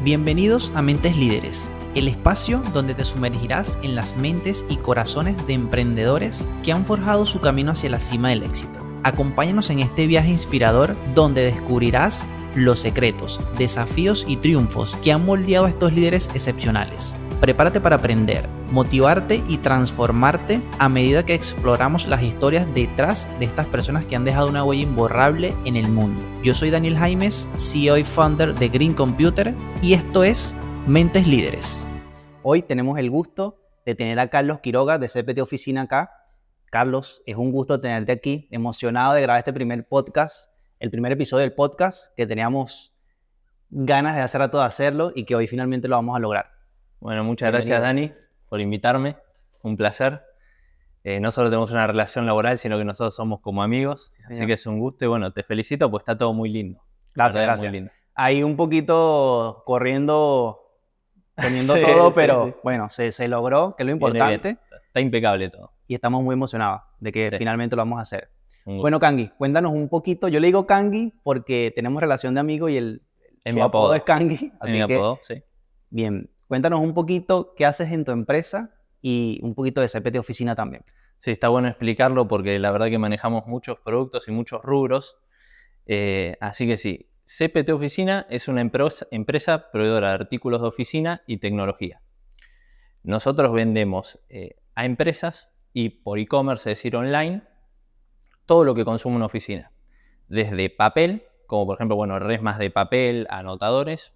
Bienvenidos a Mentes Líderes, el espacio donde te sumergirás en las mentes y corazones de emprendedores que han forjado su camino hacia la cima del éxito. Acompáñanos en este viaje inspirador donde descubrirás los secretos, desafíos y triunfos que han moldeado a estos líderes excepcionales. Prepárate para aprender motivarte y transformarte a medida que exploramos las historias detrás de estas personas que han dejado una huella imborrable en el mundo. Yo soy Daniel Jaimes, CEO y founder de Green Computer y esto es Mentes Líderes. Hoy tenemos el gusto de tener a Carlos Quiroga de CPT Oficina acá. Carlos, es un gusto tenerte aquí, emocionado de grabar este primer podcast, el primer episodio del podcast que teníamos ganas de hacer a todo hacerlo y que hoy finalmente lo vamos a lograr. Bueno, muchas gracias Dani por invitarme, un placer. Eh, no solo tenemos una relación laboral, sino que nosotros somos como amigos, así que es un gusto y bueno, te felicito, pues está todo muy lindo. Gracias, gracias. Lindo. Ahí un poquito corriendo, poniendo todo, pero bueno, se, se, logró, que es lo importante. Está impecable todo. Y estamos muy emocionados de que finalmente lo vamos a hacer. Bueno, Kangi, cuéntanos un poquito. Yo le digo Kangi porque tenemos relación de amigo y el, apodo. es Kangi. Así mi que, apodo, sí. Bien, Cuéntanos un poquito qué haces en tu empresa y un poquito de CPT Oficina también. Sí, está bueno explicarlo porque la verdad que manejamos muchos productos y muchos rubros. Eh, así que sí, CPT Oficina es una empresa, proveedora de artículos de oficina y tecnología. Nosotros vendemos eh, a empresas y por e-commerce, es decir, online, todo lo que consume una oficina. Desde papel, como por ejemplo, bueno, resmas de papel, anotadores,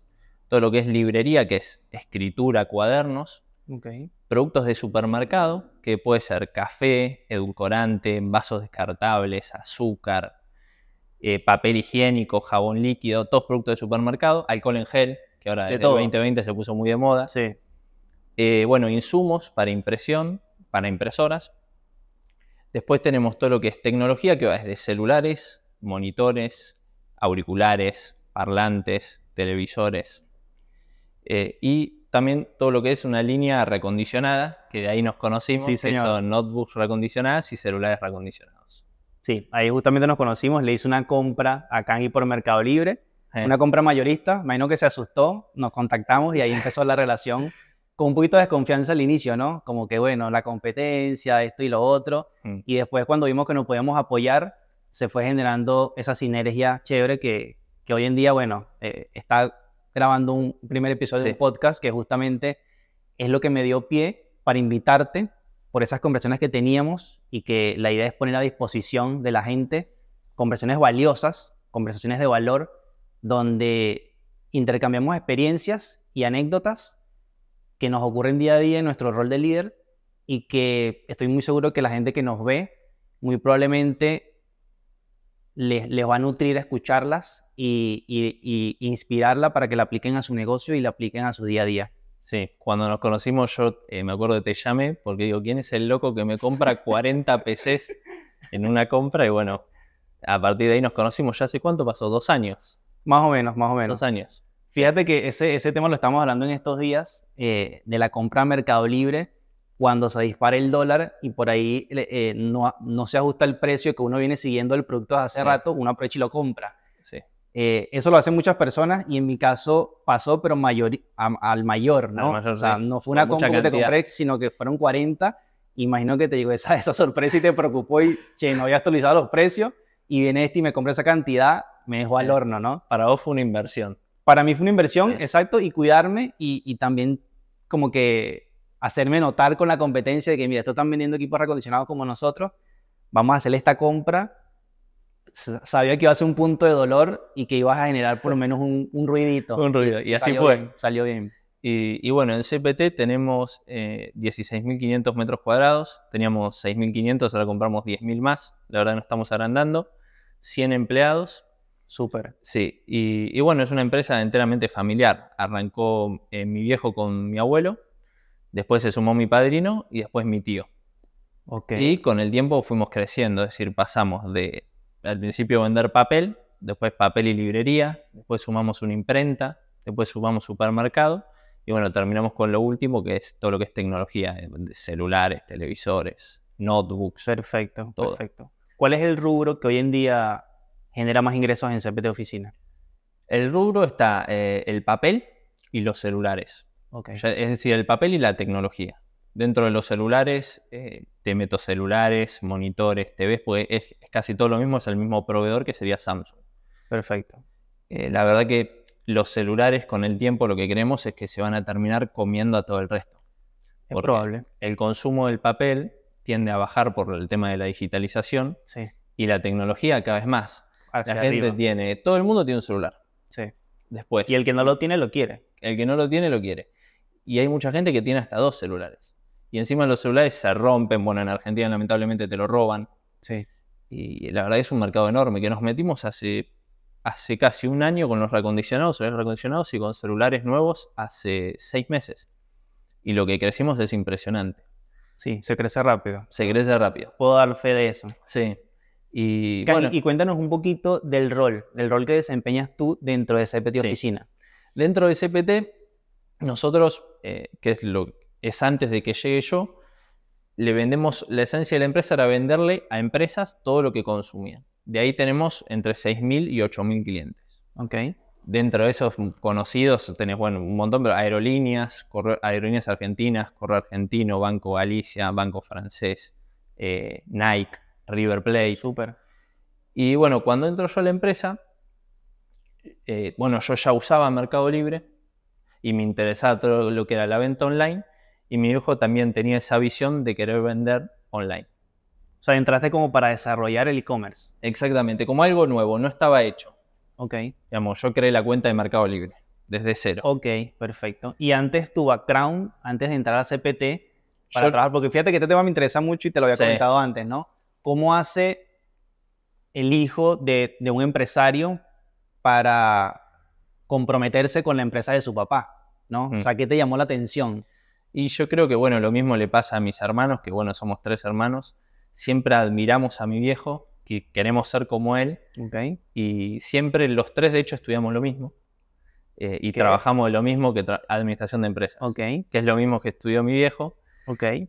todo lo que es librería, que es escritura, cuadernos, productos de supermercado, que puede ser café, edulcorante, vasos descartables, azúcar, eh, papel higiénico, jabón líquido, todos productos de supermercado, alcohol en gel, que ahora de 2020 se puso muy de moda. Eh, bueno, insumos para impresión, para impresoras. Después tenemos todo lo que es tecnología, que va desde celulares, monitores, auriculares, parlantes, televisores, eh, y también todo lo que es una línea recondicionada, que de ahí nos conocimos, sí, que son notebooks recondicionadas y celulares recondicionados. Sí, ahí justamente nos conocimos, le hice una compra a Kangi por Mercado Libre, una compra mayorista, me imagino que se asustó, nos contactamos y ahí empezó la relación con un poquito de desconfianza al inicio, ¿no? Como que bueno, la competencia, esto y lo otro, mm. y después cuando vimos que nos podíamos apoyar, se fue generando esa sinergia chévere que, que hoy en día, bueno, eh, está grabando un primer episodio de podcast que justamente es lo que me dio pie para invitarte por esas conversaciones que teníamos y que la idea es poner a disposición de la gente conversaciones valiosas, conversaciones de valor, donde intercambiamos experiencias y anécdotas que nos ocurren día a día en nuestro rol de líder y que estoy muy seguro que la gente que nos ve muy probablemente les, va a nutrir a escucharlas y, inspirarla para que la apliquen a su negocio y la apliquen a su día a día. Sí, cuando nos conocimos yo eh, me acuerdo que te llamé porque digo, ¿quién es el loco que me compra 40 PCs en una compra? Y bueno, a partir de ahí nos conocimos ya hace cuánto pasó, dos años. Más o menos, más o menos. Dos años. Fíjate que ese, tema lo estamos hablando en estos días, eh, de la compra a Mercado Libre cuando se dispara el dólar y por ahí eh, eh, no, no, se ajusta el precio que uno viene siguiendo el producto hace rato, uno aprovecha y lo compra. Sí. Eh, eso lo hacen muchas personas y en mi caso pasó, pero mayor, al mayor, ¿no? o sea, no fue una compra que te compré, sino que fueron 40. Imagino que te llegó esa, esa sorpresa y te preocupó y, che, no había actualizado los precios y viene este y me compra esa cantidad, me dejó al horno, ¿no? Para vos fue una inversión. Para mí fue una inversión, exacto, y cuidarme y, y también como que hacerme notar con la competencia de que, mira, esto están vendiendo equipos recondicionados como nosotros, vamos a hacer esta compra. Sabía que iba a ser un punto de dolor y que ibas a generar por lo menos un, ruidito. Un ruido, y así fue. salió bien. Y, bueno, en CPT tenemos 16.500 eh, metros cuadrados, teníamos 6.500, ahora compramos 10.000 más, la verdad no estamos agrandando, 100 empleados. Súper. Sí, y, bueno, es una empresa enteramente familiar. Arrancó eh, mi viejo con mi abuelo, Después se sumó mi padrino y después mi tío. Okay. Y con el tiempo fuimos creciendo, es decir, pasamos de al principio vender papel, después papel y librería, después sumamos una imprenta, después sumamos supermercado y bueno, terminamos con lo último que es todo lo que es tecnología, eh, celulares, televisores, notebooks. Perfecto, todo. perfecto. ¿Cuál es el rubro que hoy en día genera más ingresos en CPT Oficina? El rubro está eh, el papel y los celulares. Es decir, el papel y la tecnología. Dentro de los celulares, eh, te meto celulares, monitores, TVs, pues es, casi todo lo mismo, es el mismo proveedor que sería Samsung. Perfecto. Eh, la verdad que los celulares con el tiempo lo que queremos es que se van a terminar comiendo a todo el resto. Es probable. El consumo del papel tiende a bajar por el tema de la digitalización y la tecnología cada vez más. la gente tiene, todo el mundo tiene un celular. Sí. Después. Y el que no lo tiene lo quiere. El que no lo tiene lo quiere y hay mucha gente que tiene hasta dos celulares. Y encima los celulares se rompen, bueno, en Argentina lamentablemente te lo roban. Sí. Y la verdad es un mercado enorme que nos metimos hace, hace casi un año con los recondicionados, celulares recondicionados y con celulares nuevos hace seis meses. Y lo que crecimos es impresionante. Sí, se crece rápido. Se crece rápido. Puedo dar fe de eso. Sí. Y, bueno, y cuéntanos un poquito del rol, del rol que desempeñas tú dentro de CPT Oficina. Dentro de CPT, nosotros eh, que es, lo, es antes de que llegue yo, le vendemos, la esencia de la empresa era venderle a empresas todo lo que consumían. De ahí tenemos entre 6.000 y 8.000 clientes. Ok. Dentro de esos conocidos tenés, bueno, un montón, pero aerolíneas, aerolíneas argentinas, Correo Argentino, Banco Galicia, Banco Francés, eh, Nike, River Plate. Y bueno, cuando entro yo a la empresa, eh, bueno, yo ya usaba Mercado Libre, y me interesaba todo lo que era la venta online y mi hijo también tenía esa visión de querer vender online. O sea, entraste como para desarrollar el e-commerce. Exactamente, como algo nuevo, no estaba hecho. Ok. Digamos, yo creé la cuenta de Mercado Libre desde cero. Ok, perfecto. Y antes tu background, antes de entrar a CPT, para trabajar, porque fíjate que este tema me interesa mucho y te lo había comentado antes, ¿no? ¿Cómo hace el hijo de, de un empresario para comprometerse con la empresa de su papá, ¿no? O sea, mm. ¿qué te llamó la atención? Y yo creo que, bueno, lo mismo le pasa a mis hermanos, que, bueno, somos tres hermanos. Siempre admiramos a mi viejo, que queremos ser como él. Y siempre los tres, de hecho, estudiamos lo mismo. Eh, y trabajamos lo mismo que administración de empresas. Que es lo mismo que estudió mi viejo.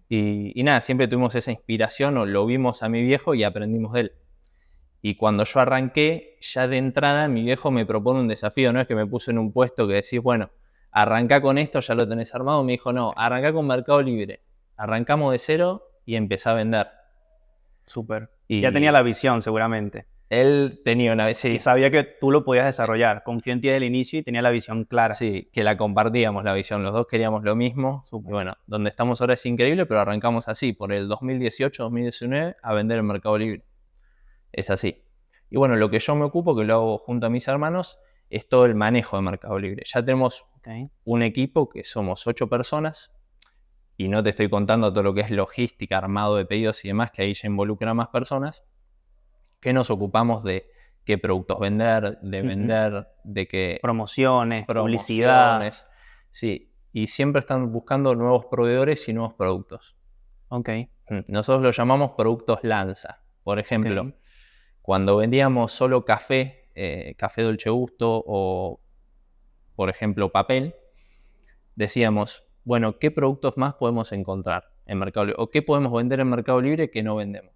y, nada, siempre tuvimos esa inspiración o lo vimos a mi viejo y aprendimos de él. Y cuando yo arranqué, ya de entrada mi viejo me propone un desafío, no es que me puso en un puesto que decís, bueno, arranca con esto, ya lo tenés armado. Me dijo, no, arranca con Mercado Libre. Arrancamos de cero y empecé a vender. Súper. Y ya tenía la visión, seguramente. Él tenía una visión. Sí. sabía que tú lo podías desarrollar. Confió en ti desde el inicio y tenía la visión clara. Sí, que la compartíamos la visión. Los dos queríamos lo mismo. bueno, donde estamos ahora es increíble, pero arrancamos así, por el 2018-2019, a vender en Mercado Libre es así. Y bueno, lo que yo me ocupo, que lo hago junto a mis hermanos, es todo el manejo de Mercado Libre. Ya tenemos un equipo que somos ocho personas y no te estoy contando todo lo que es logística, armado de pedidos y demás, que ahí ya involucra más personas, que nos ocupamos de qué productos vender, de vender, de qué... Promociones, publicidad. Sí, y siempre están buscando nuevos proveedores y nuevos productos. Ok. Mm, nosotros lo llamamos productos lanza. Por ejemplo, cuando vendíamos solo café, eh, café dolce gusto o, por ejemplo, papel, decíamos, bueno, ¿qué productos más podemos encontrar en Mercado Libre? ¿O qué podemos vender en Mercado Libre que no vendemos?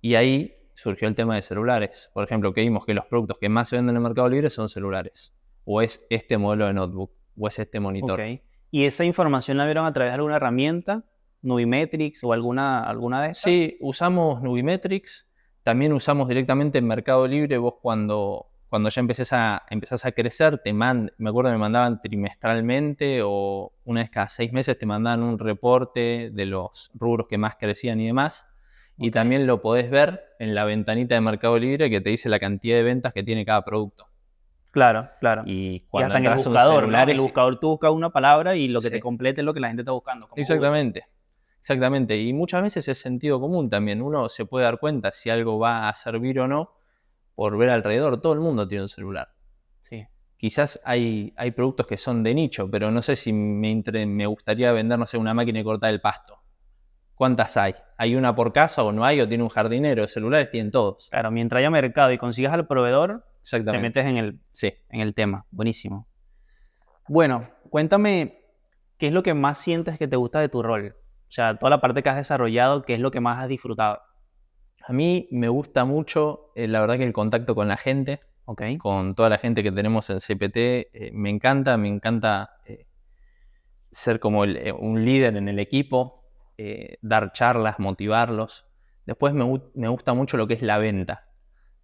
Y ahí surgió el tema de celulares. Por ejemplo, que vimos que los productos que más se venden en Mercado Libre son celulares. O es este modelo de notebook, o es este monitor. Okay. ¿Y esa información la vieron a través de alguna herramienta? ¿Nubimetrics o alguna, alguna de esas? Sí, usamos Nubimetrics. También usamos directamente en Mercado Libre, vos cuando, cuando ya empezás a, empezás a crecer, te me acuerdo que me mandaban trimestralmente o una vez cada seis meses te mandaban un reporte de los rubros que más crecían y demás. Y también lo podés ver en la ventanita de Mercado Libre que te dice la cantidad de ventas que tiene cada producto. Claro, claro. Y cuando y hasta en el buscador, el buscador tú buscas una palabra y lo que te complete es lo que la gente está buscando. Exactamente. Exactamente, y muchas veces es sentido común también. Uno se puede dar cuenta si algo va a servir o no por ver alrededor. Todo el mundo tiene un celular. Sí. Quizás hay, hay productos que son de nicho, pero no sé si me, me gustaría vender, no sé, una máquina de cortar el pasto. ¿Cuántas hay? ¿Hay una por casa o no hay? ¿O tiene un jardinero? Celulares tienen todos. Claro, mientras haya mercado y consigas al proveedor, te metes en el, en el tema. Buenísimo. Bueno, cuéntame qué es lo que más sientes que te gusta de tu rol. O sea, toda la parte que has desarrollado, ¿qué es lo que más has disfrutado? A mí me gusta mucho, eh, la verdad que el contacto con la gente, con toda la gente que tenemos en CPT, eh, me encanta, me encanta eh, ser como un líder en el equipo, dar charlas, motivarlos. Después me, gusta mucho lo que es la venta,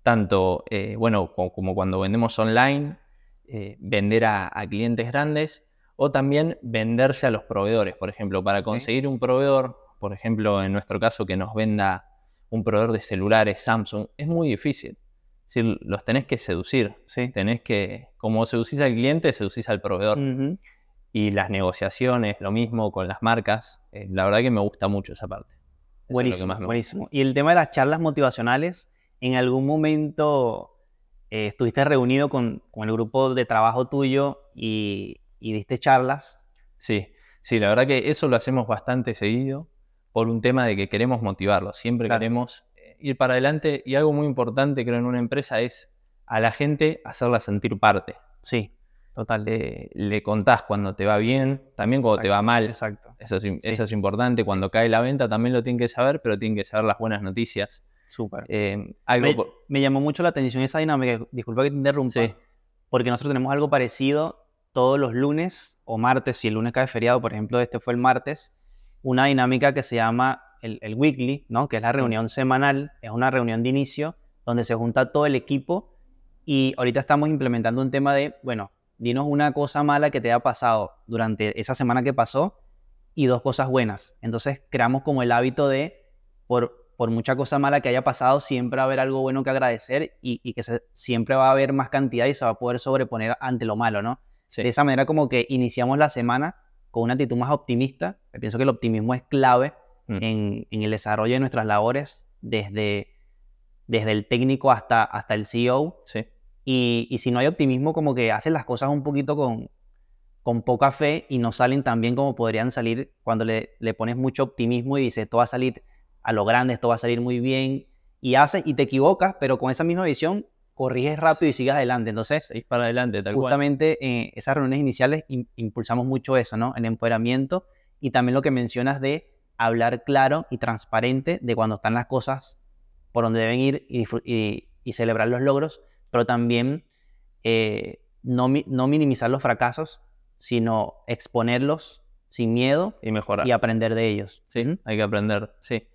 tanto, bueno, como, cuando vendemos online, vender a clientes grandes o también venderse a los proveedores. Por ejemplo, para conseguir un proveedor, por ejemplo, en nuestro caso, que nos venda un proveedor de celulares Samsung, es muy difícil. Es los tenés que seducir. Sí. Tenés que, como seducís al cliente, seducís al proveedor. Y las negociaciones, lo mismo con las marcas. Eh, la verdad que me gusta mucho esa parte. buenísimo, buenísimo. Y el tema de las charlas motivacionales, ¿en algún momento eh, estuviste reunido con, con el grupo de trabajo tuyo y, y diste charlas. Sí, sí, la verdad que eso lo hacemos bastante seguido por un tema de que queremos motivarlos. Siempre queremos eh, ir para adelante y algo muy importante creo en una empresa es a la gente hacerla sentir parte. Sí, total. Le, contás cuando te va bien, también cuando te va mal. Exacto. Eso es, eso es importante. Cuando cae la venta también lo tienen que saber, pero tienen que saber las buenas noticias. Súper. Eh, algo me, llamó mucho la atención esa dinámica. Disculpa que te interrumpa. Porque nosotros tenemos algo parecido todos los lunes o martes, si el lunes cae feriado, por ejemplo, este fue el martes, una dinámica que se llama el, weekly, ¿no? que es la reunión semanal, es una reunión de inicio donde se junta todo el equipo y ahorita estamos implementando un tema de, bueno, dinos una cosa mala que te haya pasado durante esa semana que pasó y dos cosas buenas. Entonces creamos como el hábito de, por, por mucha cosa mala que haya pasado, siempre va a haber algo bueno que agradecer y, que siempre va a haber más cantidad y se va a poder sobreponer ante lo malo, ¿no? De esa manera como que iniciamos la semana con una actitud más optimista. Yo pienso que el optimismo es clave mm. en, el desarrollo de nuestras labores, desde, desde el técnico hasta, hasta el CEO. Sí. Y, y, si no hay optimismo, como que hacen las cosas un poquito con, con poca fe y no salen tan bien como podrían salir cuando le, le pones mucho optimismo y dices, esto va a salir a lo grande, esto va a salir muy bien. Y haces y te equivocas, pero con esa misma visión corriges rápido y sigas adelante. Entonces, Seguís para adelante, justamente eh, esas reuniones iniciales impulsamos mucho eso, ¿no? El empoderamiento y también lo que mencionas de hablar claro y transparente de cuando están las cosas por donde deben ir y, celebrar los logros, pero también eh, no, no minimizar los fracasos, sino exponerlos sin miedo y mejorar y aprender de ellos. Sí, hay que aprender, sí.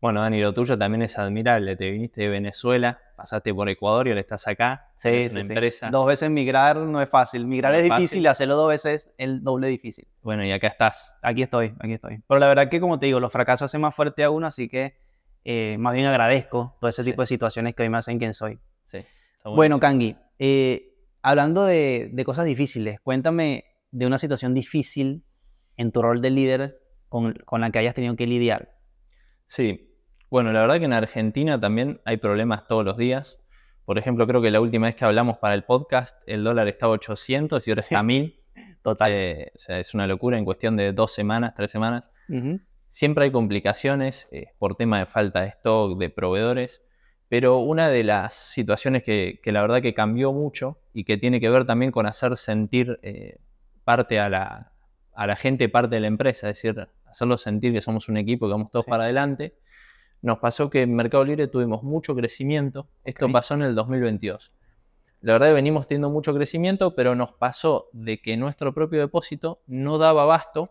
Bueno, Dani, lo tuyo también es admirable. Te viniste de Venezuela, pasaste por Ecuador y ahora estás acá. Sí, es una empresa. Dos veces migrar no es fácil. Migrar es, difícil, hacerlo dos veces es el doble difícil. Bueno, y acá estás. Aquí estoy, aquí estoy. Pero la verdad que, como te digo, los fracasos hacen más fuerte a uno, así que eh, más bien agradezco todo ese tipo de situaciones que hoy me hacen quien soy. Sí. Bueno, Kangi, eh, hablando de, cosas difíciles, cuéntame de una situación difícil en tu rol de líder con, con, la que hayas tenido que lidiar. Sí, bueno, la verdad que en Argentina también hay problemas todos los días. Por ejemplo, creo que la última vez que hablamos para el podcast, el dólar estaba 800 y ahora está mil. 1000. Total. Eh, es una locura en cuestión de dos semanas, tres semanas. Siempre hay complicaciones eh, por tema de falta de stock, de proveedores. Pero una de las situaciones que, la verdad que cambió mucho y que tiene que ver también con hacer sentir eh, parte a la, gente, parte de la empresa, es decir, hacerlos sentir que somos un equipo, que vamos todos para adelante, nos pasó que en Mercado Libre tuvimos mucho crecimiento. Esto pasó en el 2022. La verdad que venimos teniendo mucho crecimiento, pero nos pasó de que nuestro propio depósito no daba abasto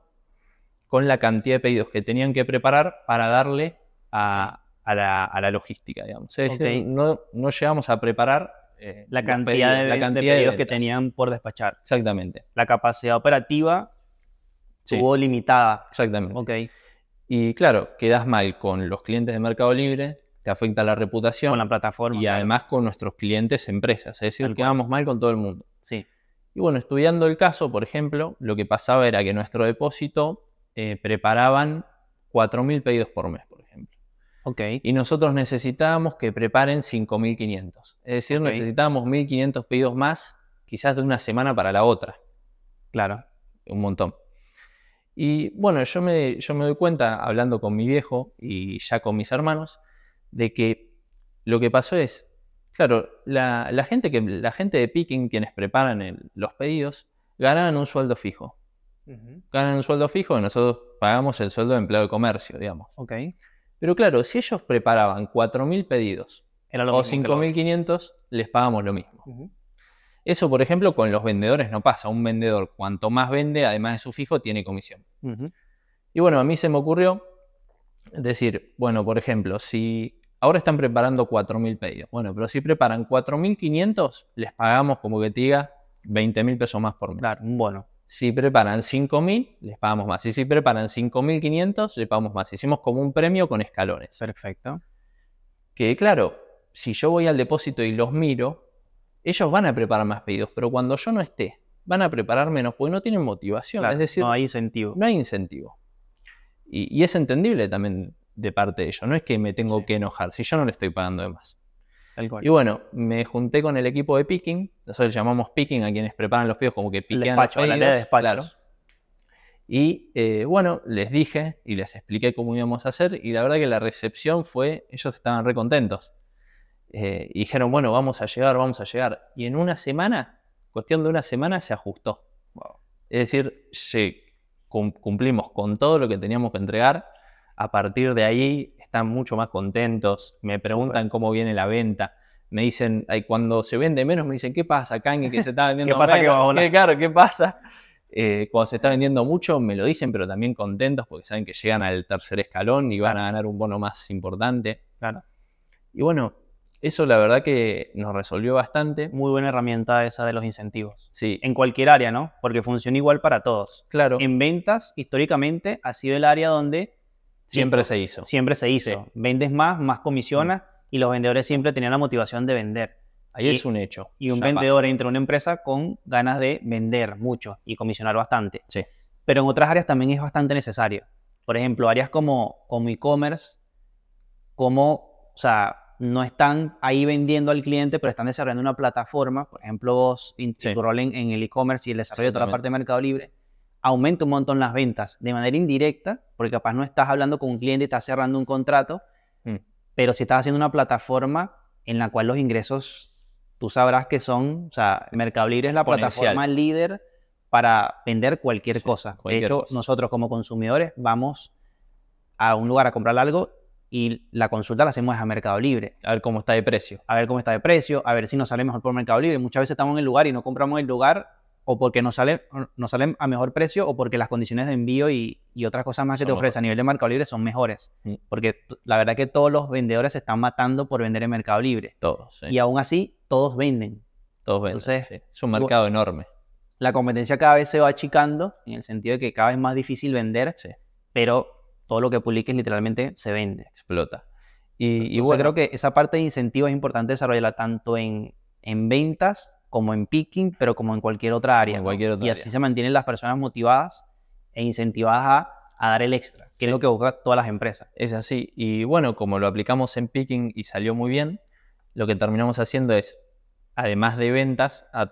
con la cantidad de pedidos que tenían que preparar para darle a, la, logística, digamos. no, llegamos a preparar eh, la, cantidad de, pedidos que tenían por despachar. Exactamente. La capacidad operativa estuvo limitada. Exactamente. Ok. Y claro, quedas mal con los clientes de Mercado Libre, te afecta la reputación. la plataforma. Y además con nuestros clientes empresas. Es decir, quedamos mal con todo el mundo. Sí. Y bueno, estudiando el caso, por ejemplo, lo que pasaba era que nuestro depósito eh, preparaban preparaban 4.000 pedidos por mes, por ejemplo. Y nosotros necesitábamos que preparen 5.500. Es decir, necesitamos necesitábamos 1.500 pedidos más, quizás de una semana para la otra. Claro. Un montón. Y bueno, yo me, yo me doy cuenta, hablando con mi viejo y ya con mis hermanos, de que lo que pasó es, claro, la, gente, que, la gente de picking, quienes preparan los pedidos, ganan un sueldo fijo. Ganan un sueldo fijo y nosotros pagamos el sueldo de empleado de comercio, digamos. Pero claro, si ellos preparaban 4.000 pedidos Era o 5.500, les pagamos lo mismo. Eso, por ejemplo, con los vendedores no pasa. Un vendedor, cuanto más vende, además de su fijo, tiene comisión. Y bueno, a mí se me ocurrió decir, bueno, por ejemplo, si ahora están preparando 4.000 pedidos, bueno, pero si preparan 4.500, les pagamos, como que te diga, 20.000 pesos más por mes. Claro, bueno. Si preparan 5.000, les pagamos más. Y si preparan 5.500, les pagamos más. Hicimos como un premio con escalones. Perfecto. Que claro, si yo voy al depósito y los miro, ellos van a preparar más pedidos, pero cuando yo no esté, van a preparar menos porque no tienen motivación. es decir, no hay incentivo. No hay incentivo. Y, es entendible también de parte de ellos. No es que me tengo que enojar si yo no le estoy pagando de más. Y bueno, me junté con el equipo de picking. Nosotros llamamos picking a quienes preparan los pedidos, como que piquean despacho, de Y eh, bueno, les dije y les expliqué cómo íbamos a hacer. Y la verdad que la recepción fue, ellos estaban recontentos. Eh, y dijeron, bueno, vamos a llegar, vamos a llegar. Y en una semana, cuestión de una semana, se ajustó. Es decir, cumplimos con todo lo que teníamos que entregar. A partir de ahí están mucho más contentos, me preguntan cómo viene la venta. Me dicen, cuando se vende menos, me dicen, ¿qué pasa, Kanye, que se está vendiendo ¿Qué pasa ¿Qué, claro, ¿qué pasa? Eh, cuando se está vendiendo mucho, me lo dicen, pero también contentos porque saben que llegan al tercer escalón y van a ganar un bono más importante. Claro. Y bueno, eso la verdad que nos resolvió bastante. Muy buena herramienta esa de los incentivos. Sí. En cualquier área, ¿no? Porque funciona igual para todos. Claro. En ventas, históricamente, ha sido el área donde... Siempre se hizo. Siempre se hizo. Vendes más, más comisionas mm. y los vendedores siempre tenían la motivación de vender. Ahí es un hecho. Y un vendedor entra a una empresa con ganas de vender mucho y comisionar bastante. Sí. Pero en otras áreas también es bastante necesario. Por ejemplo, áreas como, como e-commerce, como, o sea, no están ahí vendiendo al cliente, pero están desarrollando una plataforma, por ejemplo, vos, en, el e-commerce y el desarrollo de toda la parte de Mercado Libre, aumenta un montón las ventas de manera indirecta, porque capaz no estás hablando con un cliente, y estás cerrando un contrato, mm. pero si estás haciendo una plataforma en la cual los ingresos, tú sabrás que son, o sea, Mercado Libre es la plataforma líder para vender cualquier cosa. de hecho, nosotros como consumidores vamos a un lugar a comprar algo y la consulta la hacemos a Mercado Libre. A ver cómo está de precio. A ver cómo está de precio, a ver si nos sale mejor por Mercado Libre. Muchas veces estamos en el lugar y no compramos el lugar o porque nos sale, nos salen a mejor precio o porque las condiciones de envío y, y otras cosas más que te ofrece a nivel de Mercado Libre son mejores. Mm. Porque la verdad es que todos los vendedores se están matando por vender en Mercado Libre. Todos. Y aún así, todos venden. Todos venden. es un mercado enorme. La competencia cada vez se va achicando en el sentido de que cada vez es más difícil vender, pero todo lo que publiques literalmente se vende. Explota. Y, bueno, creo que esa parte de incentivo es importante desarrollarla tanto en, ventas como en picking, pero como en cualquier otra área. En y así se mantienen las personas motivadas e incentivadas a, dar el extra, que es lo que buscan todas las empresas. Es así. Y bueno, como lo aplicamos en picking y salió muy bien, lo que terminamos haciendo es, además de ventas, a,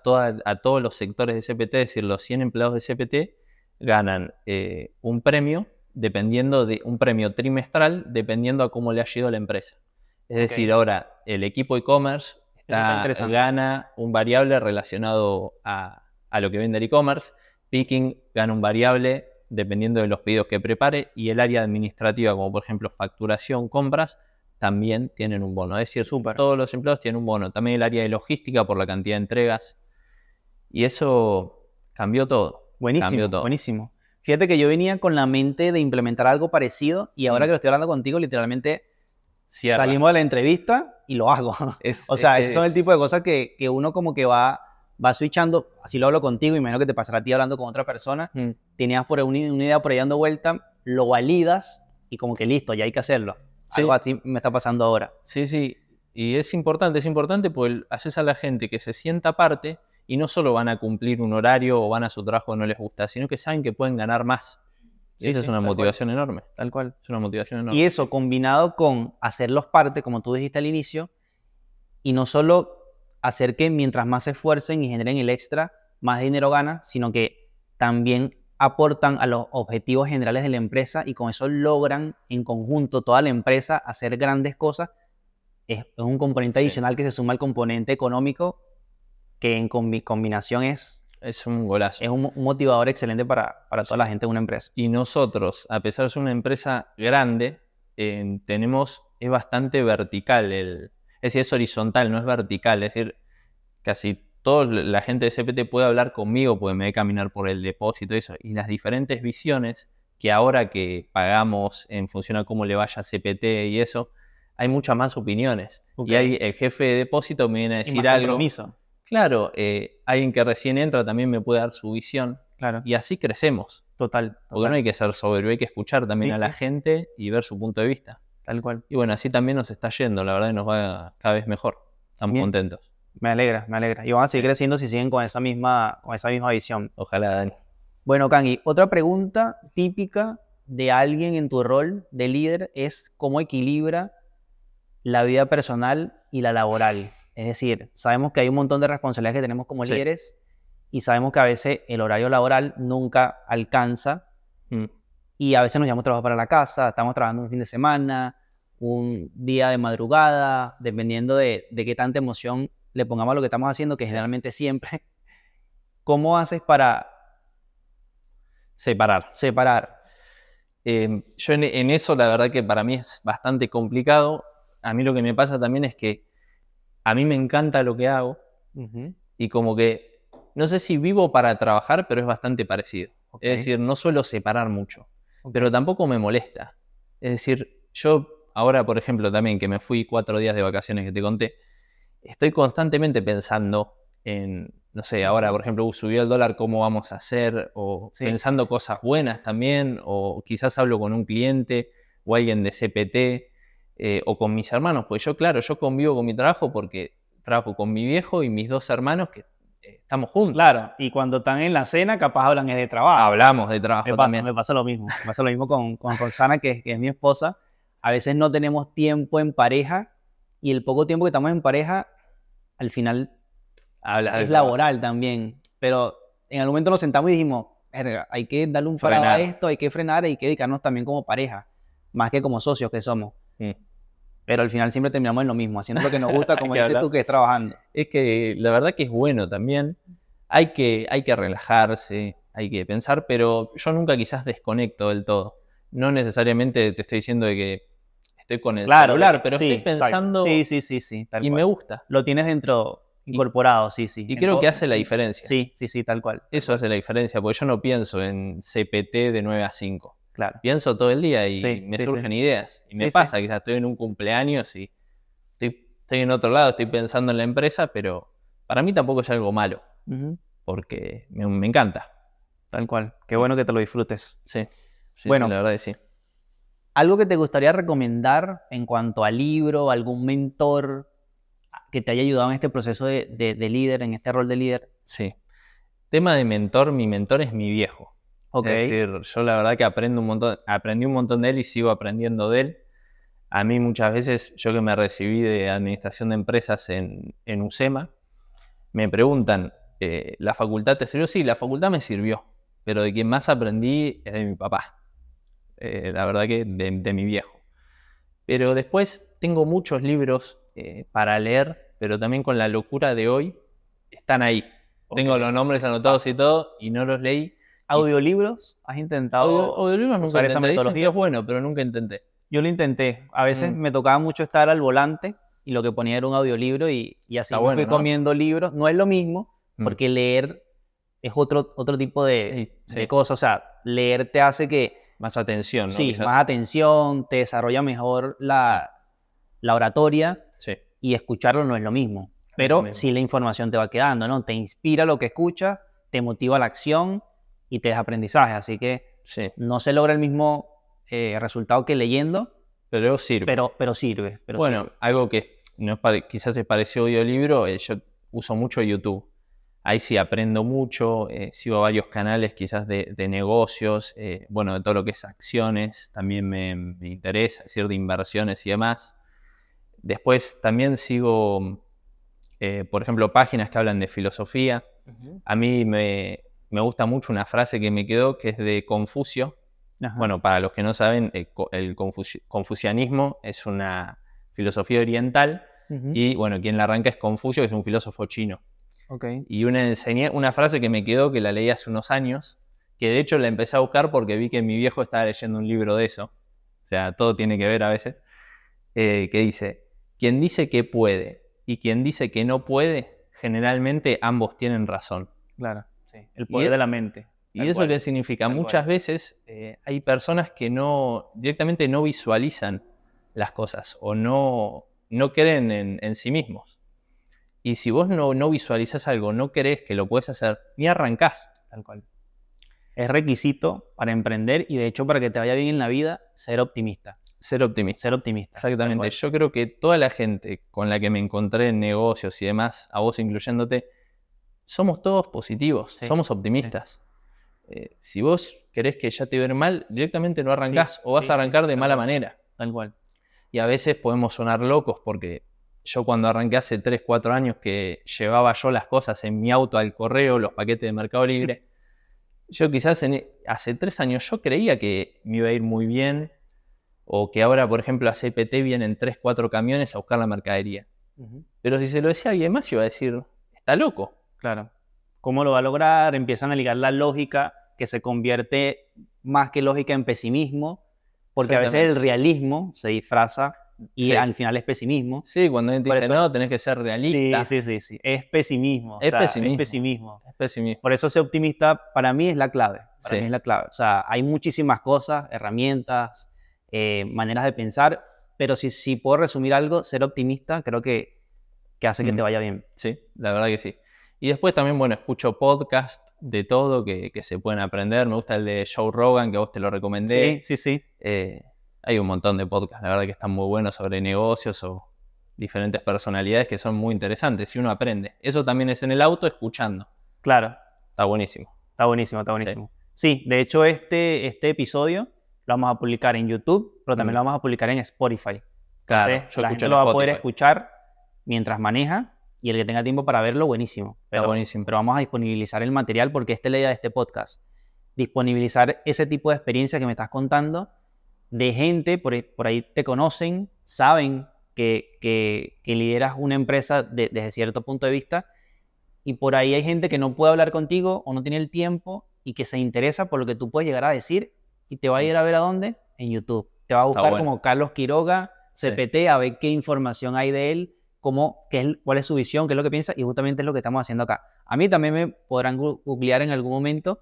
a todos los sectores de CPT, es decir, los 100 empleados de CPT, ganan eh, un premio dependiendo de un premio trimestral, dependiendo a cómo le ha ido a la empresa. Es decir, ahora el equipo e-commerce gana un variable relacionado a, lo que vende el e-commerce, picking gana un variable dependiendo de los pedidos que prepare y el área administrativa, como por ejemplo facturación, compras, también tienen un bono. Es decir, todos los empleados tienen un bono. También el área de logística por la cantidad de entregas. Y eso cambió todo. Buenísimo. Buenísimo. Fíjate que yo venía con la mente de implementar algo parecido y ahora que lo estoy hablando contigo, literalmente salimos de la entrevista y lo hago. o sea, esos son el tipo de cosas que, uno como que va, va switchando. Así lo hablo contigo, y menos que te pasará a ti hablando con otra persona. Mm. Tenías por una, idea por ahí dando vuelta, lo validas y como que listo, ya hay que hacerlo. Algo a ti me está pasando ahora. Sí, sí. Y es importante, es importante porque haces a la gente que se sienta aparte y no solo van a cumplir un horario o van a su trabajo que no les gusta, sino que saben que pueden ganar más. Y esa es una motivación enorme, tal cual, es una motivación enorme. Y eso combinado con hacerlos parte, como tú dijiste al inicio, y no solo hacer que mientras más se esfuercen y generen el extra, más dinero gana sino que también aportan a los objetivos generales de la empresa y con eso logran en conjunto toda la empresa hacer grandes cosas, es, un componente adicional que se suma al componente económico que en combinación es... un golazo. Es un motivador excelente para, toda la gente de una empresa. Y nosotros, a pesar de ser una empresa grande, eh, tenemos, es bastante vertical, el, es decir, es horizontal, no es vertical, es decir, casi toda la gente de CPT puede hablar conmigo puede me caminar por el depósito y eso, y las diferentes visiones que ahora que pagamos en función a cómo le vaya a CPT y eso, hay muchas más opiniones. Y el jefe de depósito me viene a decir algo. Compromiso. Claro, eh, alguien que recién entra también me puede dar su visión. Claro. Y así crecemos. Total. Porque no hay que ser soberbio, hay que escuchar también a la gente y ver su punto de vista. Tal cual. Y bueno, así también nos está yendo, la verdad, nos va cada vez mejor. Estamos contentos. Me alegra, me alegra. Y van a seguir creciendo si siguen con esa misma, con esa misma visión. Ojalá, Dani. Bueno, Kangi, otra pregunta típica de alguien en tu rol de líder es cómo equilibra la vida personal y la laboral. Es decir, sabemos que hay un montón de responsabilidades que tenemos como líderes y sabemos que a veces el horario laboral nunca alcanza mm. y a veces nos llevamos trabajo para la casa, estamos trabajando un fin de semana, un día de madrugada, dependiendo de, qué tanta emoción le pongamos a lo que estamos haciendo, que generalmente siempre. ¿Cómo haces para separar? Separar. Em, yo en eso la verdad que para mí es bastante complicado. A mí lo que me pasa también es que a mí me encanta lo que hago y como que, no sé si vivo para trabajar, pero es bastante parecido. Es decir, no suelo separar mucho, pero tampoco me molesta. Es decir, yo ahora, por ejemplo, también que me fui cuatro días de vacaciones que te conté, estoy constantemente pensando en, no sé, ahora, por ejemplo, uh, subió el dólar, ¿cómo vamos a hacer? O pensando cosas buenas también, o quizás hablo con un cliente o alguien de CPT eh, o con mis hermanos, pues yo, claro, yo convivo con mi trabajo porque trabajo con mi viejo y mis dos hermanos que eh, estamos juntos. Claro, y cuando están en la cena, capaz hablan es de trabajo. Hablamos de trabajo. Me pasa, también. Me pasa lo mismo, me pasa lo mismo con, con Roxana, que, es mi esposa. A veces no tenemos tiempo en pareja y el poco tiempo que estamos en pareja, al final Habla es laboral también. Pero en algún momento nos sentamos y dijimos, hay que darle un parado a esto, hay que frenar, hay que dedicarnos también como pareja, más que como socios que somos. Mm. Pero al final siempre terminamos en lo mismo, haciendo lo que nos gusta, como dices tú, que es trabajando. Es que la verdad que es bueno también. Hay que, hay que relajarse, hay que pensar, pero yo nunca quizás desconecto del todo. No necesariamente te estoy diciendo de que estoy con el claro, celular, eh, pero estoy pensando. Sí, sí, sí, sí. y me gusta. Lo tienes dentro incorporado, sí, sí. Y creo que hace la diferencia. Sí, sí, sí, tal cual. Eso hace la diferencia, porque yo no pienso en CPT de 9 a 5. Claro. Pienso todo el día y me surgen ideas. Y me pasa, quizás estoy en un cumpleaños y estoy, en otro lado, estoy pensando en la empresa, pero para mí tampoco es algo malo, porque me, encanta. Tal cual. Qué bueno que te lo disfrutes. Sí. bueno, la verdad sí. ¿Algo que te gustaría recomendar en cuanto a libro, algún mentor que te haya ayudado en este proceso de líder, en este rol de líder? Sí. Tema de mentor, mi mentor es mi viejo. Okay. Es decir, yo la verdad que aprendí un montón de él y sigo aprendiendo de él. A mí muchas veces, yo que me recibí de administración de empresas en, en UCEMA, me preguntan, eh, ¿la facultad te sirvió? Sí, la facultad me sirvió, pero de quien más aprendí es de mi papá. Eh, la verdad que de, mi viejo. Pero después tengo muchos libros eh, para leer, pero también con la locura de hoy, están ahí. Tengo los nombres anotados y todo, y no los leí ¿Audiolibros? ¿Has intentado? audiolibros me intenté. Esa metodología? es bueno, pero nunca intenté. Yo lo intenté. A veces mm. me tocaba mucho estar al volante y lo que ponía era un audiolibro y, así comiendo libros. No es lo mismo, mm. porque leer es otro, otro tipo de, cosas. O sea, leer te hace que. Más atención, ¿no? Sí, más atención, te desarrolla mejor la, la oratoria. Y escucharlo no es lo mismo. Pero si sí la información te va quedando, ¿no? Te inspira lo que escuchas, te motiva la acción y te es aprendizaje. Así que no se logra el mismo eh, resultado que leyendo. Pero sirve. Pero, pero sirve. Pero bueno, algo que no es quizás se pareció audiolibro, eh, yo uso mucho YouTube. Ahí sí aprendo mucho, eh, sigo varios canales quizás de, negocios, bueno, de todo lo que es acciones, también me, interesa, es decir, de inversiones y demás. Después también sigo, por ejemplo, páginas que hablan de filosofía. A mí me, me gusta mucho una frase que me quedó que es de Confucio. Bueno, para los que no saben, eh, el, confucianismo es una filosofía oriental y bueno, quien la arranca es Confucio, que es un filósofo chino. Y una, una frase que me quedó que la leí hace unos años, que de hecho la empecé a buscar porque vi que mi viejo estaba leyendo un libro de eso. O sea, todo tiene que ver a veces. Eh, que dice, quien dice que puede y quien dice que no puede, generalmente ambos tienen razón. Claro. El poder e de la mente. Y eso significa, muchas veces eh, hay personas que no directamente no visualizan las cosas o no, no creen en, sí mismos. Y si vos no, no visualizas algo, no crees que lo puedes hacer, ni arrancás. Tal cual. Es requisito para emprender y de hecho para que te vaya bien en la vida, ser optimista. Ser optimista. Ser optimista. Exactamente. Yo creo que toda la gente con la que me encontré en negocios y demás, a vos incluyéndote, somos todos positivos, somos optimistas. Eh, si vos querés que ya te ver mal, directamente no arrancás o vas a arrancar de mala manera. Tal cual. Y a veces podemos sonar locos porque yo cuando arranqué hace 3, 4 años que llevaba yo las cosas en mi auto al correo, los paquetes de Mercado Libre, yo quizás e, hace 3 años yo creía que me iba a ir muy bien o que ahora, por ejemplo, a CPT vienen 3, 4 camiones a buscar la mercadería. Pero si se lo decía a alguien más, iba a decir, está loco. Claro. ¿Cómo lo va a lograr? Empiezan a ligar la lógica que se convierte más que lógica en pesimismo, porque a veces el realismo se disfraza y al final es pesimismo. Sí, cuando alguien dice no, tenés que ser realista. Sí, sí, sí, Es pesimismo. Es, pesimismo. es pesimismo. Por eso ser optimista para mí es la clave. Para sí. mí es la clave. O sea, hay muchísimas cosas, herramientas, eh, maneras de pensar, pero si, si puedo resumir algo, ser optimista creo que, que hace que te vaya bien. Sí, la verdad que sí. Y después también, bueno, escucho podcast de todo que, se pueden aprender. Me gusta el de Joe Rogan, que vos te lo recomendé. Sí, sí, sí. Eh, hay un montón de podcasts, la verdad, que están muy buenos sobre negocios o diferentes personalidades que son muy interesantes y uno aprende. Eso también es en el auto escuchando. Claro. Está buenísimo. Está buenísimo, está buenísimo. Sí, de hecho este, este episodio lo vamos a publicar en YouTube, pero también mm. lo vamos a publicar en Spotify. Claro, Entonces, yo lo va a poder escuchar mientras maneja y el que tenga tiempo para verlo, buenísimo. Pero, buenísimo. Pero vamos a disponibilizar el material porque esta es la idea de este podcast. Disponibilizar ese tipo de experiencia que me estás contando de gente, por, por ahí te conocen, saben que, lideras una empresa desde cierto punto de vista y por ahí hay gente que no puede hablar contigo o no tiene el tiempo y que se interesa por lo que tú puedes llegar a decir y te va a ir a ver a dónde en YouTube. Te va a buscar como Carlos Quiroga, CPT, a ver qué información hay de él cómo, qué es, cuál es su visión, qué es lo que piensa, y justamente es lo que estamos haciendo acá. A mí también me podrán googlear en algún momento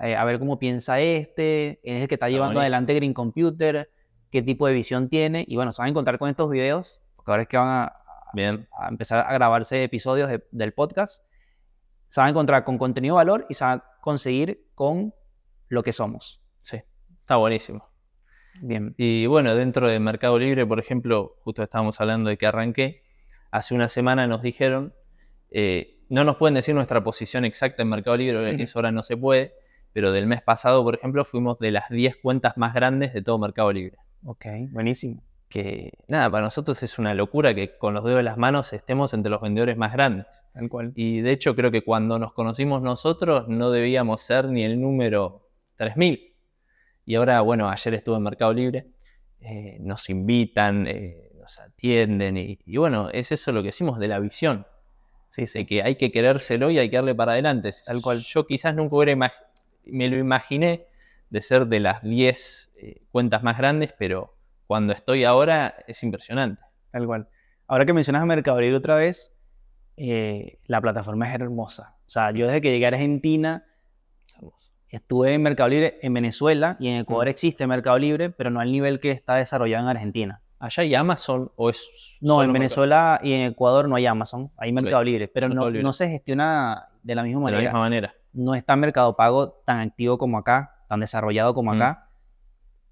eh, a ver cómo piensa este, es el que está, llevando adelante Green Computer, qué tipo de visión tiene, y bueno, se van a encontrar con estos videos, porque ahora es que van a, a empezar a grabarse episodios del podcast, se van a encontrar con contenido de valor y se van a conseguir con lo que somos. Sí, está buenísimo. Bien. Y bueno, dentro de Mercado Libre, por ejemplo, justo estábamos hablando de que arranqué, hace una semana nos dijeron, eh, no nos pueden decir nuestra posición exacta en Mercado Libre, eso ahora no se puede, pero del mes pasado, por ejemplo, fuimos de las 10 cuentas más grandes de todo Mercado Libre. Ok, buenísimo. Que nada, para nosotros es una locura que con los dedos de las manos estemos entre los vendedores más grandes. Tal cual. Y de hecho creo que cuando nos conocimos nosotros no debíamos ser ni el número 3000. Y ahora, bueno, ayer estuve en Mercado Libre, eh, nos invitan, eh, atienden. Y, bueno, es eso lo que decimos de la visión. Se dice que hay que querérselo y hay que darle para adelante. Al cual yo quizás nunca hubiera me lo imaginé de ser de las 10 eh, cuentas más grandes, pero cuando estoy ahora es impresionante. Tal cual. Ahora que mencionas a Mercado Libre otra vez, eh, la plataforma es hermosa. O sea, yo desde que llegué a Argentina estuve en Mercado Libre en Venezuela y en Ecuador mm. existe Mercado Libre, pero no al nivel que está desarrollado en Argentina. ¿Allá hay Amazon o es.? No, en Venezuela y en Ecuador no hay Amazon, hay Mercado Libre, pero no, se gestiona de la misma manera. De la misma manera. No está Mercado Pago tan activo como acá, tan desarrollado como mm. acá.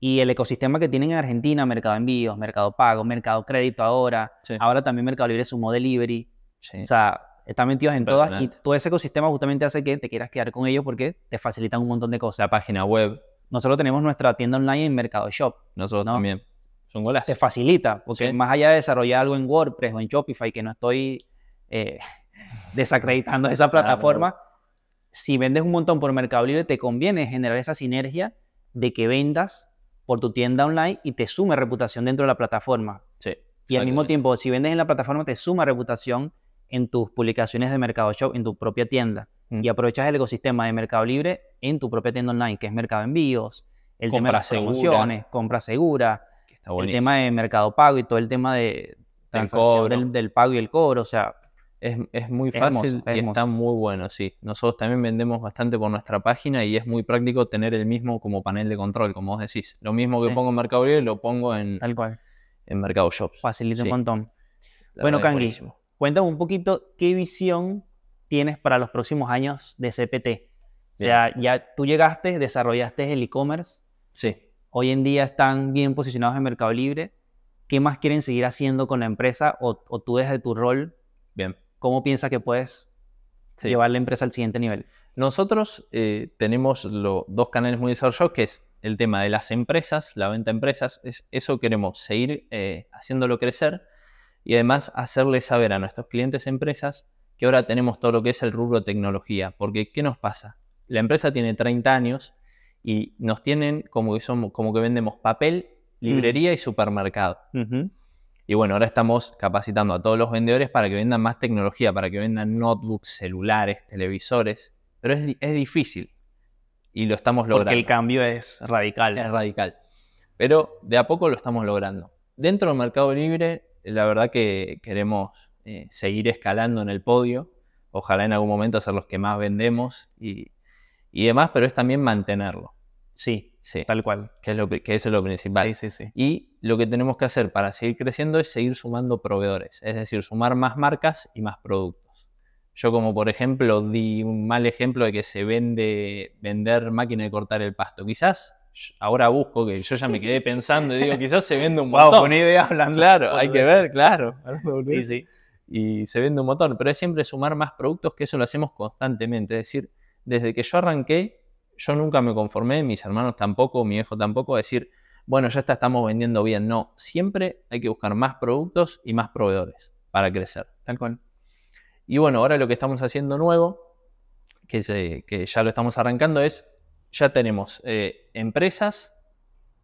Y el ecosistema que tienen en Argentina, Mercado Envíos, Mercado Pago, Mercado Crédito ahora, ahora también Mercado Libre un delivery. libre O sea, están metidos en todas y todo ese ecosistema justamente hace que te quieras quedar con ellos porque te facilitan un montón de cosas. La página web. Nosotros tenemos nuestra tienda online en Mercado Shop. Nosotros también. Son Te facilita, porque más allá de desarrollar algo en WordPress o en Shopify, que no estoy eh, desacreditando esa plataforma, si vendes un montón por Mercado Libre, te conviene generar esa sinergia de que vendas por tu tienda online y te sume reputación dentro de la plataforma. Sí. Y al mismo tiempo, si vendes en la plataforma, te suma reputación en tus publicaciones de Mercado Shop, en tu propia tienda. Mm. Y aprovechas el ecosistema de Mercado Libre en tu propia tienda online, que es Mercado Envíos, el tema de las segura. compra segura, el tema de mercado pago y todo el tema de, del, del pago y el cobro, o sea, es, muy fácil y está muy bueno, sí. Nosotros también vendemos bastante por nuestra página y es muy práctico tener el mismo como panel de control, como vos decís. Lo mismo que pongo en Mercado Libre lo pongo en, en Mercado Shop. Facilita un montón. bueno, Kangui, cuéntame un poquito qué visión tienes para los próximos años de CPT. O sea, ya tú llegaste, desarrollaste el e-commerce. Sí hoy en día están bien posicionados en Mercado Libre, ¿qué más quieren seguir haciendo con la empresa? O, o tú desde tu rol, bien. ¿cómo piensas que puedes llevar la empresa al siguiente nivel? Nosotros eh, tenemos los dos canales muy desarrollados, que es el tema de las empresas, la venta de empresas, eso queremos seguir eh, haciéndolo crecer y además hacerle saber a nuestros clientes empresas que ahora tenemos todo lo que es el rubro tecnología, porque ¿qué nos pasa? La empresa tiene 30 años, y nos tienen como que, somos, como que vendemos papel, mm. librería y supermercado. Y bueno, ahora estamos capacitando a todos los vendedores para que vendan más tecnología, para que vendan notebooks, celulares, televisores. Pero es, es difícil y lo estamos logrando. Porque el cambio es radical. Es radical. Pero de a poco lo estamos logrando. Dentro del Mercado Libre, la verdad que queremos eh, seguir escalando en el podio. Ojalá en algún momento ser los que más vendemos y, y demás, pero es también mantenerlo. Sí, sí. tal cual. Que, es lo, que es lo principal. Sí, sí, sí. Y lo que tenemos que hacer para seguir creciendo es seguir sumando proveedores, es decir, sumar más marcas y más productos. Yo como por ejemplo di un mal ejemplo de que se vende vender máquina de cortar el pasto. Quizás ahora busco, que yo ya me quedé pensando y digo, quizás se vende un montón. Wow, con idea hablando. Claro, hay que ver, claro. Sí, sí. Y se vende un motor pero es siempre sumar más productos, que eso lo hacemos constantemente. Es decir, desde que yo arranqué, yo nunca me conformé, mis hermanos tampoco, mi hijo tampoco, a decir, bueno, ya está, estamos vendiendo bien. No, siempre hay que buscar más productos y más proveedores para crecer. Tal cual. Y bueno, ahora lo que estamos haciendo nuevo, que, ya lo estamos arrancando, es ya tenemos eh, empresas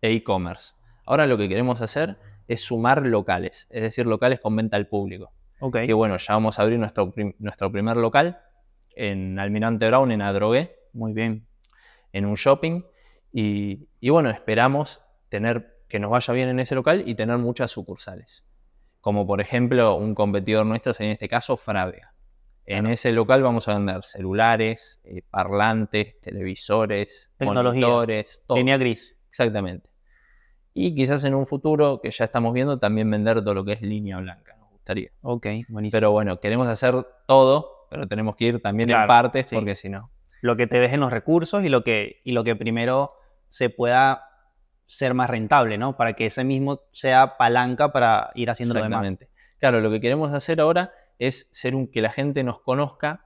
e e-commerce. Ahora lo que queremos hacer es sumar locales, es decir, locales con venta al público. Okay. Que bueno, ya vamos a abrir nuestro, nuestro primer local en Almirante Brown, en Adrogué, muy bien, en un shopping. Y, bueno, esperamos tener que nos vaya bien en ese local y tener muchas sucursales. Como por ejemplo, un competidor nuestro en este caso Fravea. En ese local vamos a vender celulares, eh, parlantes, televisores, monitores, todo. Línea gris. Exactamente. Y quizás en un futuro, que ya estamos viendo, también vender todo lo que es línea blanca. Nos gustaría. Ok, buenísimo. Pero bueno, queremos hacer todo pero tenemos que ir también en partes porque si no. Lo que te dejen los recursos y lo, que, y lo que primero se pueda ser más rentable, ¿no? Para que ese mismo sea palanca para ir haciendo lo demás. Claro, lo que queremos hacer ahora es ser un que la gente nos conozca,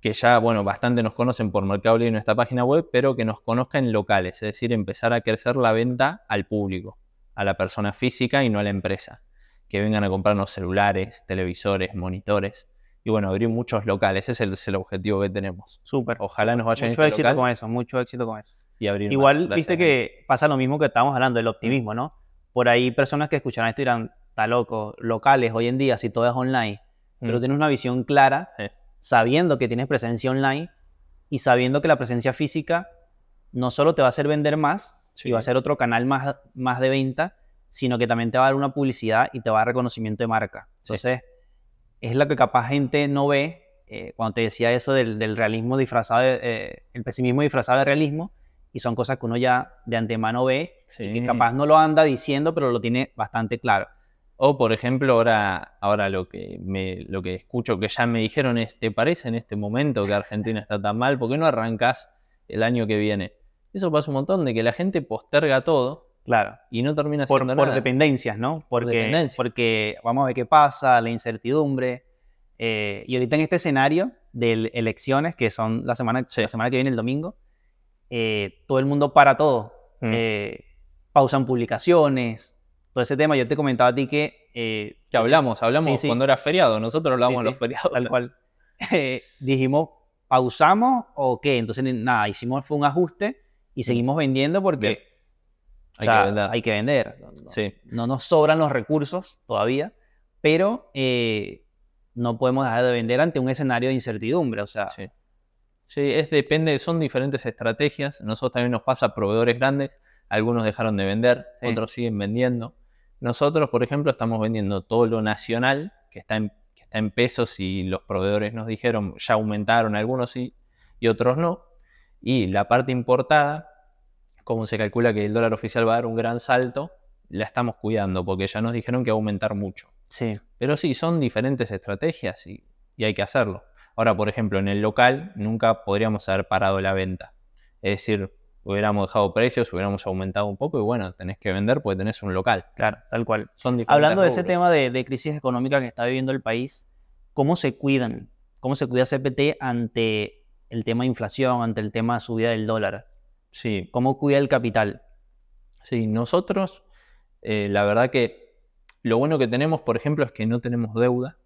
que ya, bueno, bastante nos conocen por Libre y en nuestra página web, pero que nos conozcan locales, es decir, empezar a crecer la venta al público, a la persona física y no a la empresa. Que vengan a comprarnos celulares, televisores, monitores y bueno, abrir muchos locales. Ese es el, objetivo que tenemos. Súper. Ojalá nos vayan Mucho este éxito con eso, mucho éxito con eso. Y abrir Igual, viste que pasa lo mismo que estábamos hablando, el optimismo, mm. ¿no? Por ahí personas que escucharán esto dirán, está loco, locales hoy en día, si todo es online, pero mm. tienes una visión clara, sabiendo que tienes presencia online y sabiendo que la presencia física no solo te va a hacer vender más y va a ser otro canal más, más de venta, sino que también te va a dar una publicidad y te va a dar reconocimiento de marca. Entonces, es lo que capaz gente no ve eh, cuando te decía eso del, realismo disfrazado, eh, el pesimismo disfrazado de realismo, y son cosas que uno ya de antemano ve y que capaz no lo anda diciendo, pero lo tiene bastante claro. O, por ejemplo, ahora, ahora lo, que me, lo que escucho que ya me dijeron es, ¿te parece en este momento que Argentina está tan mal? ¿Por qué no arrancas el año que viene? Eso pasa un montón, de que la gente posterga todo Claro. Y no termina por, por dependencias, ¿no? Porque, porque vamos a ver qué pasa, la incertidumbre. Eh, y ahorita en este escenario de elecciones, que son la semana, la semana que viene, el domingo, eh, todo el mundo para todo. Mm. Eh, pausan publicaciones, todo ese tema. Yo te comentaba a ti que... que hablamos, hablamos cuando era feriado, nosotros hablamos los feriados. Tal cual. dijimos, ¿pausamos o qué? Entonces, nada, hicimos fue un ajuste y mm. seguimos vendiendo porque... Hay, que vender. No, nos sobran los recursos todavía, pero eh, no podemos dejar de vender ante un escenario de incertidumbre. O sea, sí. es, depende, son diferentes estrategias. Nosotros también nos pasa a proveedores grandes, algunos dejaron de vender, otros siguen vendiendo. Nosotros, por ejemplo, estamos vendiendo todo lo nacional, que está en, que está en pesos y los proveedores nos dijeron, ya aumentaron algunos sí y otros no. Y la parte importada, como se calcula que el dólar oficial va a dar un gran salto, la estamos cuidando porque ya nos dijeron que va a aumentar mucho. Sí. Pero sí, son diferentes estrategias y, hay que hacerlo. Ahora, por ejemplo, en el local nunca podríamos haber parado la venta. Es decir, hubiéramos dejado precios, hubiéramos aumentado un poco y bueno, tenés que vender porque tenés un local. Claro, tal cual. Hablando de ese tema de, de, crisis económica que está viviendo el país, ¿cómo se cuidan? ¿Cómo se cuida CPT ante el tema de inflación, ante el tema de subida del dólar? Sí, cómo cuida el capital. Sí, nosotros, eh, la verdad que lo bueno que tenemos, por ejemplo, es que no tenemos deuda,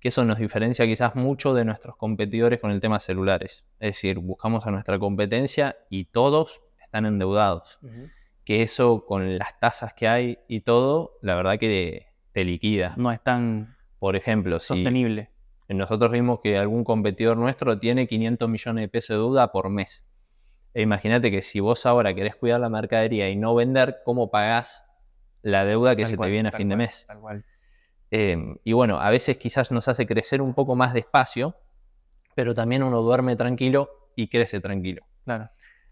que eso nos diferencia quizás mucho de nuestros competidores con el tema celulares. Es decir, buscamos a nuestra competencia y todos están endeudados. Que eso con las tasas que hay y todo, la verdad que te liquida. No es tan, por ejemplo, sostenible. nosotros vimos que algún competidor nuestro tiene 500 millones de pesos de deuda por mes. E imagínate que si vos ahora querés cuidar la mercadería y no vender, ¿cómo pagás la deuda que se te viene a fin de mes? Tal cual. Em, y bueno, a veces quizás nos hace crecer un poco más despacio, pero también uno duerme tranquilo y crece tranquilo. Claro.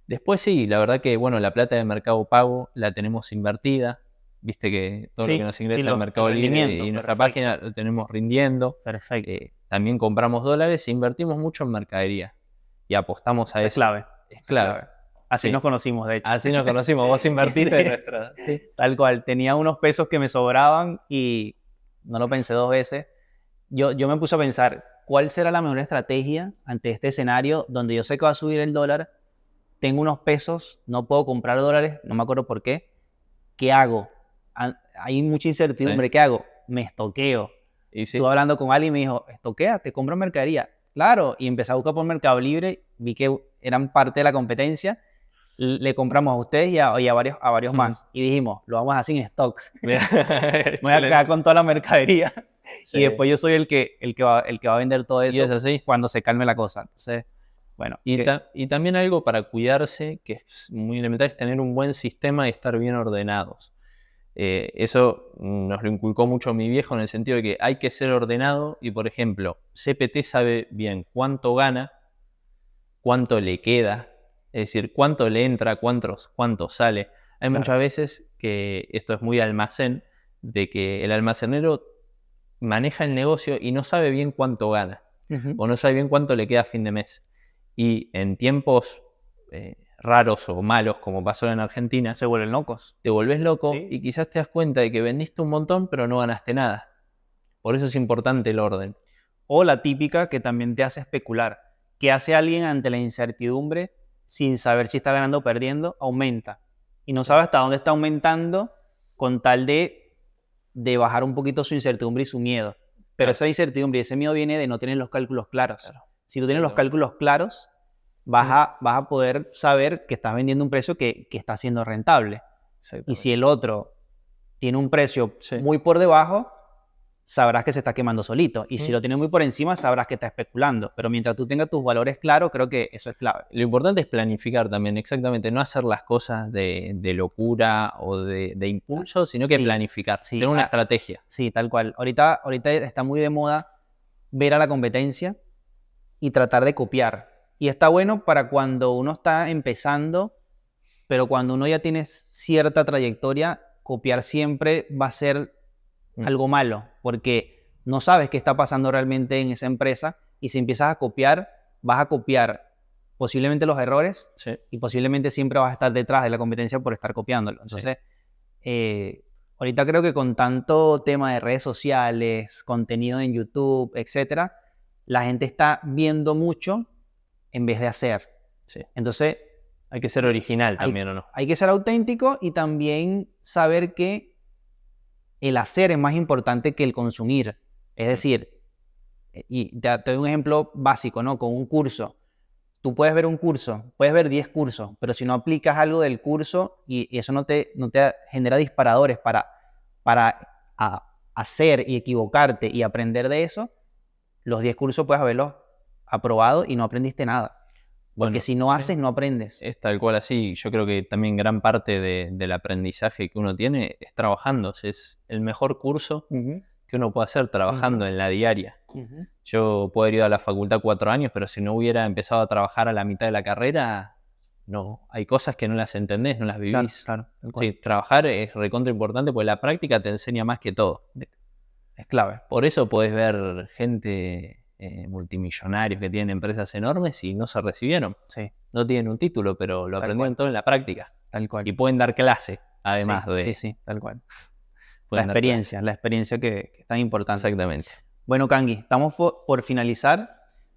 Después sí, la verdad que bueno, la plata de mercado pago la tenemos invertida. Viste que todo lo que nos ingresa al mercado libre y nuestra página lo tenemos rindiendo. Perfecto. Eh, también compramos dólares e invertimos mucho en mercadería y apostamos a eso. Es clave. Claro. Así nos conocimos, de hecho. Así nos conocimos, vos invertiste en nuestra. Sí. Tal cual, tenía unos pesos que me sobraban y no lo pensé dos veces. Yo, yo me puse a pensar, ¿cuál será la mejor estrategia ante este escenario donde yo sé que va a subir el dólar? Tengo unos pesos, no puedo comprar dólares, no me acuerdo por qué. ¿Qué hago? Ah, hay mucha incertidumbre, ¿qué hago? Me estoqueo. Y Estuve hablando con alguien y me dijo, estoquea, te compro mercadería. Claro, y empecé a buscar por Mercado Libre, vi que eran parte de la competencia, le compramos a ustedes y a, varios, a varios más. Y dijimos, lo vamos a hacer en stock. voy a quedar con toda la mercadería. Y después yo soy el que, el, que va, el que va a vender todo eso cuando se calme la cosa. bueno. Y, también algo para cuidarse, que es muy elemental, es tener un buen sistema y estar bien ordenados. Eh, eso nos lo inculcó mucho mi viejo en el sentido de que hay que ser ordenado y, por ejemplo, CPT sabe bien cuánto gana, cuánto le queda, es decir, cuánto le entra, cuánto, cuánto sale. Hay muchas veces que esto es muy almacén, de que el almacenero maneja el negocio y no sabe bien cuánto gana o no sabe bien cuánto le queda a fin de mes. Y en tiempos eh, raros o malos, como pasó en Argentina, se vuelven locos. Te volvés loco y quizás te das cuenta de que vendiste un montón, pero no ganaste nada. Por eso es importante el orden. O la típica que también te hace especular que hace alguien ante la incertidumbre sin saber si está ganando o perdiendo aumenta. Y no sabe hasta dónde está aumentando con tal de, de bajar un poquito su incertidumbre y su miedo. Pero esa incertidumbre y ese miedo viene de no tener los cálculos claros. Si tú tienes los cálculos claros, vas, a, vas a poder saber que estás vendiendo un precio que, está siendo rentable. Y si el otro tiene un precio muy por debajo, sabrás que se está quemando solito. Y si lo tienes muy por encima, sabrás que está especulando. Pero mientras tú tengas tus valores claros, creo que eso es clave. Lo importante es planificar también, exactamente, no hacer las cosas de, locura o de, impulso, sino que planificar, tener una estrategia. Sí, tal cual. Ahorita, ahorita está muy de moda ver a la competencia y tratar de copiar. Y está bueno para cuando uno está empezando, pero cuando uno ya tiene cierta trayectoria, copiar siempre va a ser Mm. algo malo, porque no sabes qué está pasando realmente en esa empresa y si empiezas a copiar, vas a copiar posiblemente los errores y posiblemente siempre vas a estar detrás de la competencia por estar copiándolo. Entonces, eh, ahorita creo que con tanto tema de redes sociales, contenido en YouTube, etcétera, la gente está viendo mucho en vez de hacer. Entonces, hay que ser original también, ¿o no? Hay que ser auténtico y también saber que el hacer es más importante que el consumir. Es decir, eh, y te, doy un ejemplo básico, ¿no? Con un curso. Tú puedes ver un curso, puedes ver 10 cursos, pero si no aplicas algo del curso y, eso no te, te genera disparadores para, para hacer y equivocarte y aprender de eso, los 10 cursos puedes haberlos aprobado y no aprendiste nada. Porque si no haces, no aprendes. Es tal cual así. Yo creo que también gran parte del aprendizaje que uno tiene es trabajando. es el mejor curso que uno puede hacer trabajando en la diaria. Yo puedo haber ido a la facultad cuatro años, pero si no hubiera empezado a trabajar a la mitad de la carrera, no. Hay cosas que no las entendés, no las vivís. trabajar es recontra importante porque la práctica te enseña más que todo. Es clave. Por eso podés ver gente eh, multimillonarios que tienen empresas enormes y no se recibieron. Sí. No tienen un título, pero lo aprendieron todo en la práctica. Tal cual. Y pueden dar clase, además de. Sí, sí, tal cual. La experiencia, la experiencia que, es tan importante. Exactamente. Bueno, Kangi, estamos por, finalizar.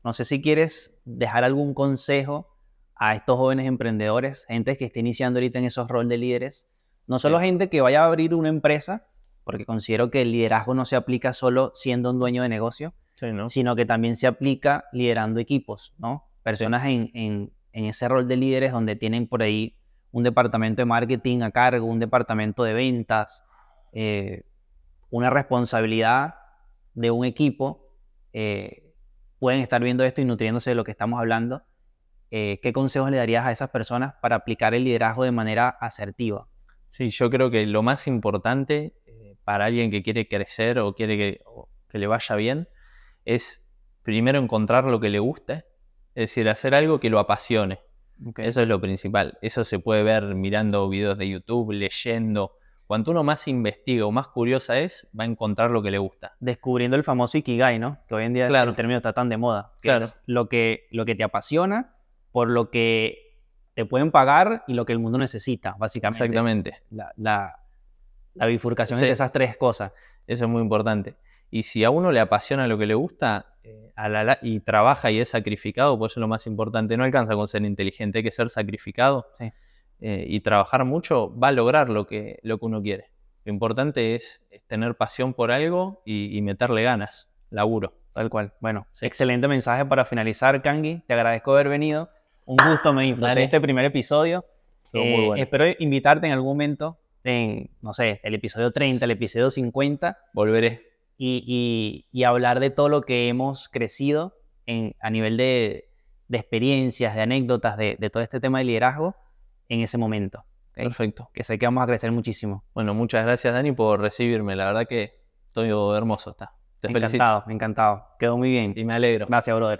No sé si quieres dejar algún consejo a estos jóvenes emprendedores, gente que está iniciando ahorita en esos roles de líderes. No solo gente que vaya a abrir una empresa, porque considero que el liderazgo no se aplica solo siendo un dueño de negocio, sino que también se aplica liderando equipos, ¿no? Personas en, ese rol de líderes donde tienen por ahí un departamento de marketing a cargo, un departamento de ventas, eh, una responsabilidad de un equipo, eh, pueden estar viendo esto y nutriéndose de lo que estamos hablando. Eh, ¿Qué consejos le darías a esas personas para aplicar el liderazgo de manera asertiva? Sí, yo creo que lo más importante para alguien que quiere crecer o quiere que le vaya bien es primero encontrar lo que le gusta, es decir, hacer algo que lo apasione. Eso es lo principal. Eso se puede ver mirando videos de YouTube, leyendo. Cuanto uno más investiga o más curiosa es, va a encontrar lo que le gusta. Descubriendo el famoso Ikigai, ¿no? Que hoy en día claro. el término está tan de moda. claro. lo que, lo que te apasiona, por lo que te pueden pagar y lo que el mundo necesita, básicamente. Exactamente. La, bifurcación de esas tres cosas. Eso es muy importante. Y si a uno le apasiona lo que le gusta eh, y trabaja y es sacrificado, pues eso es lo más importante. No alcanza con ser inteligente, hay que ser sacrificado eh, y trabajar mucho va a lograr lo que, uno quiere. Lo importante es, tener pasión por algo y, meterle ganas, laburo. Tal cual. Bueno, excelente mensaje para finalizar, Kangi. Te agradezco haber venido. Un gusto, me en este primer episodio. Eh, espero invitarte en algún momento, en, no sé, el episodio 30, el episodio 50. Volveré y, hablar de todo lo que hemos crecido en, a nivel de, experiencias, de anécdotas, de, todo este tema de liderazgo en ese momento. Perfecto. Que sé que vamos a crecer muchísimo. Bueno, muchas gracias Dani por recibirme. La verdad que estoy hermoso. Está. Te encantado, encantado. Quedó muy bien. Y me alegro. Gracias, brother.